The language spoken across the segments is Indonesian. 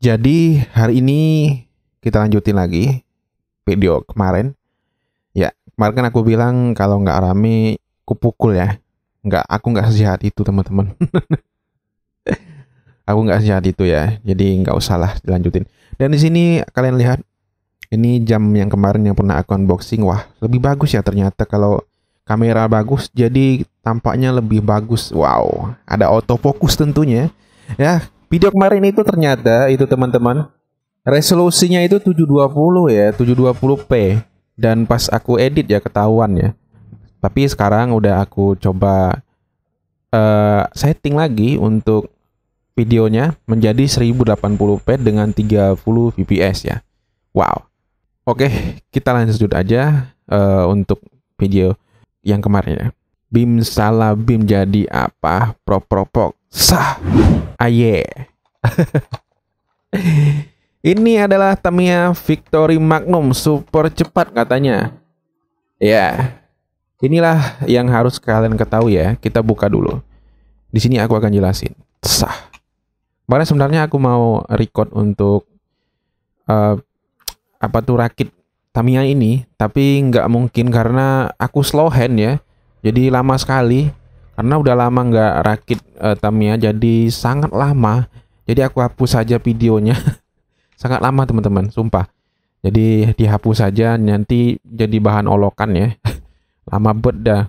Jadi hari ini kita lanjutin lagi video kemarin. Ya, kemarin kan aku bilang kalau nggak rame, aku pukul ya. Nggak, aku nggak sehat itu teman-teman. aku nggak sehat itu ya. Jadi nggak usah lah dilanjutin. Dan di sini kalian lihat, ini jam yang kemarin yang pernah aku unboxing. Wah, lebih bagus ya ternyata kalau kamera bagus. Jadi tampaknya lebih bagus. Wow, ada autofocus tentunya. Ya, Video kemarin itu ternyata itu teman-teman resolusinya itu 720 ya, 720p dan pas aku edit ya ketahuan ya. Tapi sekarang udah aku coba uh, setting lagi untuk videonya menjadi 1080p dengan 30 fps ya. Wow. Oke, okay, kita lanjut aja uh, untuk video yang kemarin ya. Bim salah bim jadi apa? pro pro pok sah aye ini adalah Tamiya Victory Magnum super cepat katanya ya inilah yang harus kalian ketahui ya kita buka dulu di sini aku akan jelasin sah kemarin sebenarnya aku mau record untuk uh, apa tuh rakit Tamiya ini tapi nggak mungkin karena aku slow hand ya jadi lama sekali karena udah lama nggak rakit uh, Tamiya jadi sangat lama jadi aku hapus saja videonya sangat lama teman-teman sumpah jadi dihapus saja nanti jadi bahan olokan ya lama bet uh,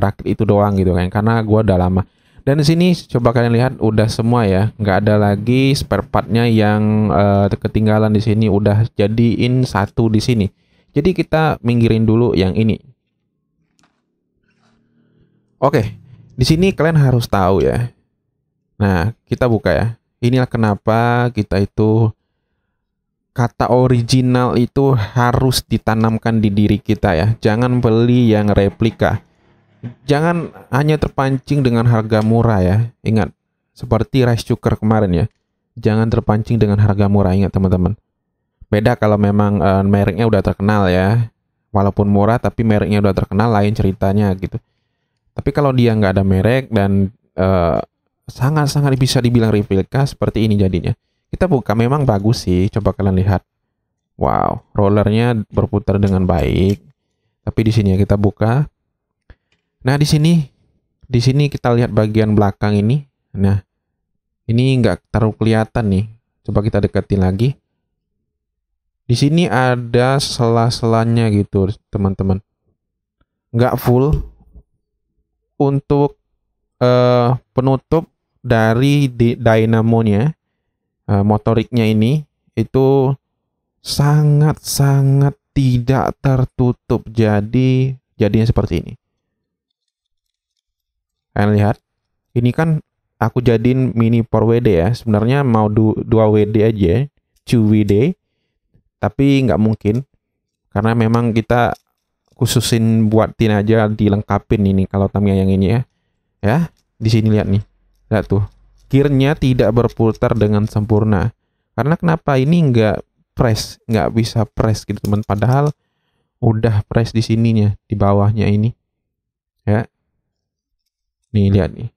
rakit itu doang gitu kan karena gua udah lama dan di sini coba kalian lihat udah semua ya nggak ada lagi spare partnya yang uh, ketinggalan di sini udah jadiin satu di sini jadi kita minggirin dulu yang ini oke okay. Di sini kalian harus tahu ya. Nah, kita buka ya. Inilah kenapa kita itu kata original itu harus ditanamkan di diri kita ya. Jangan beli yang replika. Jangan hanya terpancing dengan harga murah ya. Ingat, seperti rice cooker kemarin ya. Jangan terpancing dengan harga murah ingat teman-teman. Beda kalau memang uh, mereknya udah terkenal ya. Walaupun murah tapi mereknya udah terkenal lain ceritanya gitu. Tapi kalau dia nggak ada merek dan eh, sangat-sangat bisa dibilang replika seperti ini jadinya. Kita buka memang bagus sih, coba kalian lihat. Wow, rollernya berputar dengan baik. Tapi di sini ya kita buka. Nah di sini, di sini kita lihat bagian belakang ini. Nah, ini nggak terlalu kelihatan nih. Coba kita deketin lagi. Di sini ada sela-selanya gitu, teman-teman. Nggak full, untuk uh, penutup dari dinamonya uh, eh, motoriknya ini itu sangat-sangat tidak tertutup jadi jadinya seperti ini kalian lihat ini kan aku jadiin mini 4WD ya sebenarnya mau 2 WD aja 2WD tapi nggak mungkin karena memang kita khususin buat buatin aja dilengkapin ini kalau Tamiya yang ini ya. Ya, di sini lihat nih. Lihat tuh. Gearnya tidak berputar dengan sempurna. Karena kenapa ini nggak press, nggak bisa press gitu teman. Padahal udah press di sininya, di bawahnya ini. Ya. Nih lihat nih.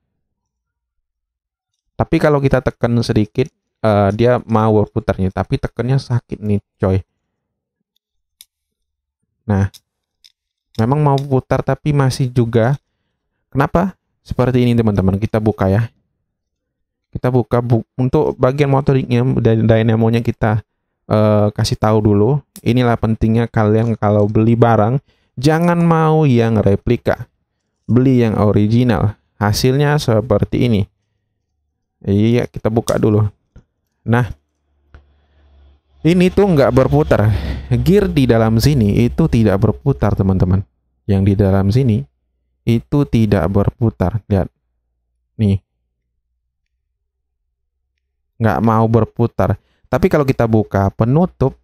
Tapi kalau kita tekan sedikit, uh, dia mau putarnya, Tapi tekannya sakit nih coy. Nah, memang mau putar tapi masih juga kenapa seperti ini teman-teman kita buka ya kita buka bu untuk bagian motoriknya dan dynamonya kita uh, kasih tahu dulu inilah pentingnya kalian kalau beli barang jangan mau yang replika beli yang original hasilnya seperti ini iya kita buka dulu nah ini tuh nggak berputar gear di dalam sini itu tidak berputar teman-teman yang di dalam sini itu tidak berputar lihat nih nggak mau berputar tapi kalau kita buka penutup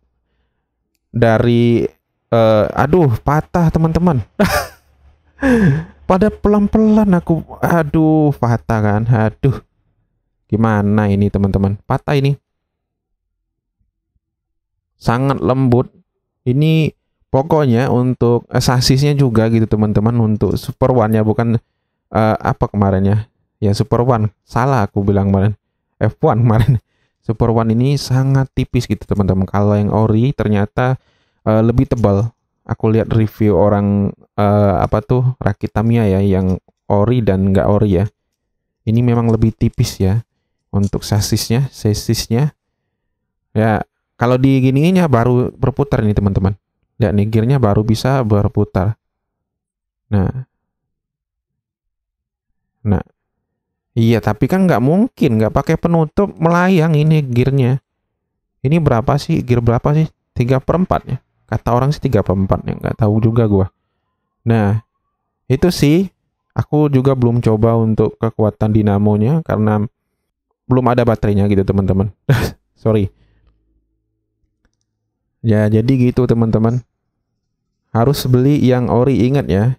dari uh, aduh patah teman-teman pada pelan-pelan aku aduh patah kan aduh gimana ini teman-teman patah ini sangat lembut. Ini pokoknya untuk eh, sasisnya juga gitu teman-teman untuk Super One ya bukan eh, apa kemarin ya. Ya Super One, salah aku bilang kemarin. F1 kemarin. Super One ini sangat tipis gitu teman-teman. Kalau yang ori ternyata eh, lebih tebal. Aku lihat review orang eh, apa tuh rakitamia ya yang ori dan enggak ori ya. Ini memang lebih tipis ya untuk sasisnya, sasisnya. Ya, kalau di gininya baru berputar nih teman-teman. Lihat nih gearnya baru bisa berputar. Nah. Nah. Iya, tapi kan nggak mungkin nggak pakai penutup melayang ini gearnya. Ini berapa sih? Gear berapa sih? 3 per 4 ya. Kata orang sih 3 per 4 ya. Nggak tahu juga gua. Nah, itu sih aku juga belum coba untuk kekuatan dinamonya karena belum ada baterainya gitu teman-teman. Sorry. Ya, jadi gitu teman-teman. Harus beli yang ori ingat ya.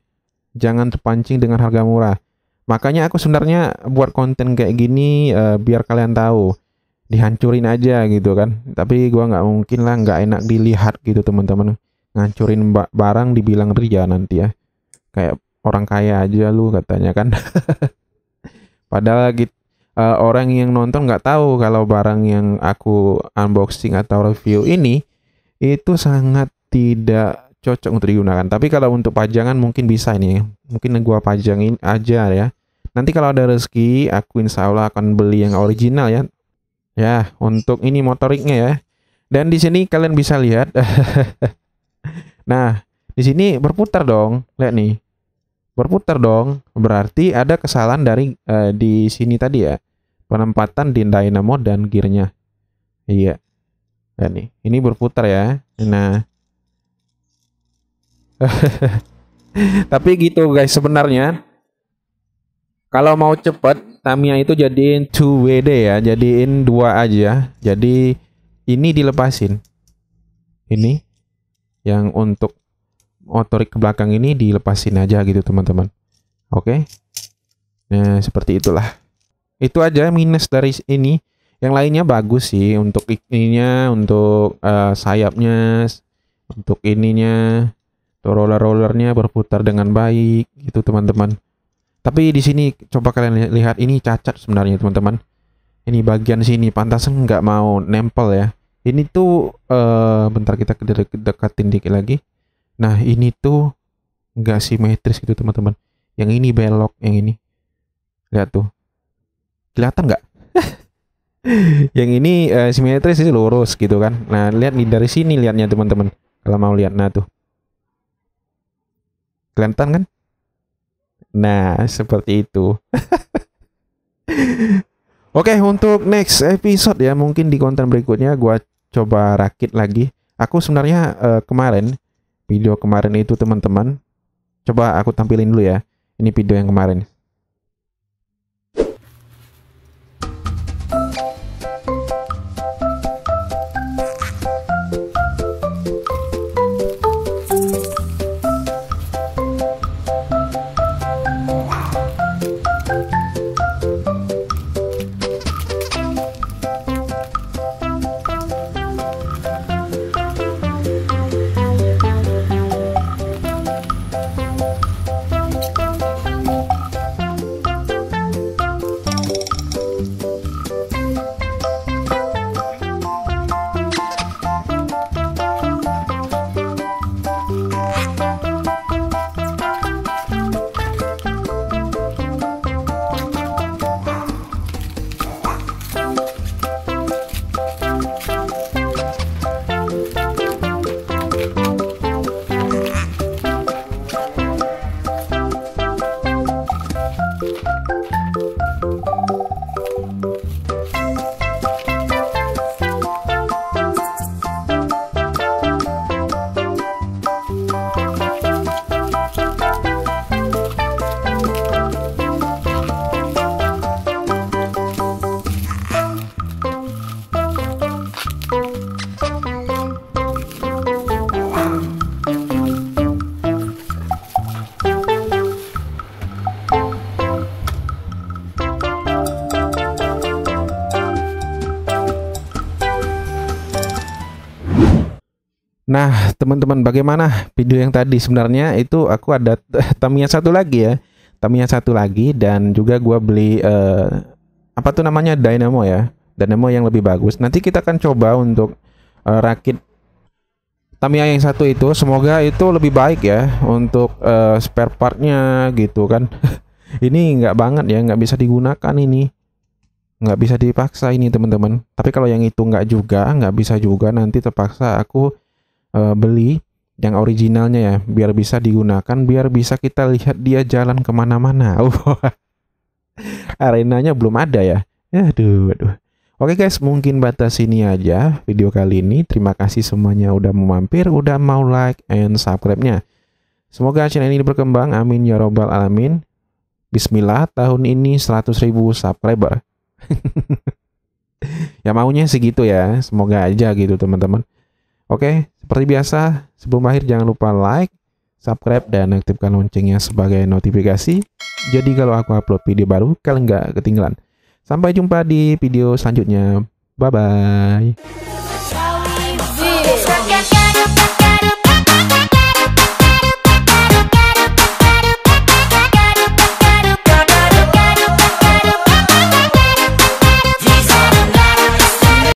Jangan terpancing dengan harga murah. Makanya aku sebenarnya buat konten kayak gini uh, biar kalian tahu. Dihancurin aja gitu kan. Tapi gua nggak mungkin lah nggak enak dilihat gitu teman-teman. Ngancurin barang dibilang ria nanti ya. Kayak orang kaya aja lu katanya kan. Padahal gitu uh, orang yang nonton nggak tahu kalau barang yang aku unboxing atau review ini itu sangat tidak cocok untuk digunakan. Tapi kalau untuk pajangan mungkin bisa ini. Mungkin gua pajangin aja ya. Nanti kalau ada rezeki, aku insya Allah akan beli yang original ya. Ya, untuk ini motoriknya ya. Dan di sini kalian bisa lihat. nah, di sini berputar dong. Lihat nih. Berputar dong. Berarti ada kesalahan dari uh, di sini tadi ya. Penempatan di dynamo dan gearnya. Iya. Dan nih, ini berputar ya. Nah. Tapi gitu guys sebenarnya. Kalau mau cepet, Tamiya itu jadiin 2WD ya, jadiin dua aja. Jadi ini dilepasin. Ini yang untuk motorik ke belakang ini dilepasin aja gitu teman-teman. Oke. Nah, seperti itulah. Itu aja minus dari ini yang lainnya bagus sih untuk ininya untuk uh, sayapnya untuk ininya untuk roller rollernya berputar dengan baik gitu teman-teman tapi di sini coba kalian lihat ini cacat sebenarnya teman-teman ini bagian sini pantas nggak mau nempel ya ini tuh uh, bentar kita dekatin dikit lagi nah ini tuh nggak simetris gitu teman-teman yang ini belok yang ini lihat tuh kelihatan nggak yang ini uh, simetris sih lurus gitu kan nah lihat nih dari sini lihatnya teman-teman kalau mau lihat nah tuh kelihatan kan nah seperti itu Oke, okay, untuk next episode ya, mungkin di konten berikutnya gua coba rakit lagi. Aku sebenarnya uh, kemarin video kemarin itu teman-teman, coba aku tampilin dulu ya. Ini video yang kemarin. Nah, teman-teman, bagaimana video yang tadi? Sebenarnya itu aku ada Tamiya satu lagi ya. Tamiya satu lagi dan juga gua beli uh, apa tuh namanya dynamo ya. Dynamo yang lebih bagus. Nanti kita akan coba untuk uh, rakit Tamiya yang satu itu. Semoga itu lebih baik ya untuk uh, spare partnya gitu kan. ini nggak banget ya, nggak bisa digunakan ini nggak bisa dipaksa ini teman-teman tapi kalau yang itu nggak juga nggak bisa juga nanti terpaksa aku uh, beli yang originalnya ya biar bisa digunakan biar bisa kita lihat dia jalan kemana-mana arenanya belum ada ya aduh aduh Oke guys, mungkin batas ini aja video kali ini. Terima kasih semuanya udah mau mampir, udah mau like and subscribe-nya. Semoga channel ini berkembang. Amin ya robbal alamin. Bismillah, tahun ini 100.000 subscriber. ya maunya segitu ya. Semoga aja gitu teman-teman. Oke, seperti biasa, sebelum akhir jangan lupa like, subscribe, dan aktifkan loncengnya sebagai notifikasi. Jadi kalau aku upload video baru, kalian nggak ketinggalan. Sampai jumpa di video selanjutnya. Bye-bye.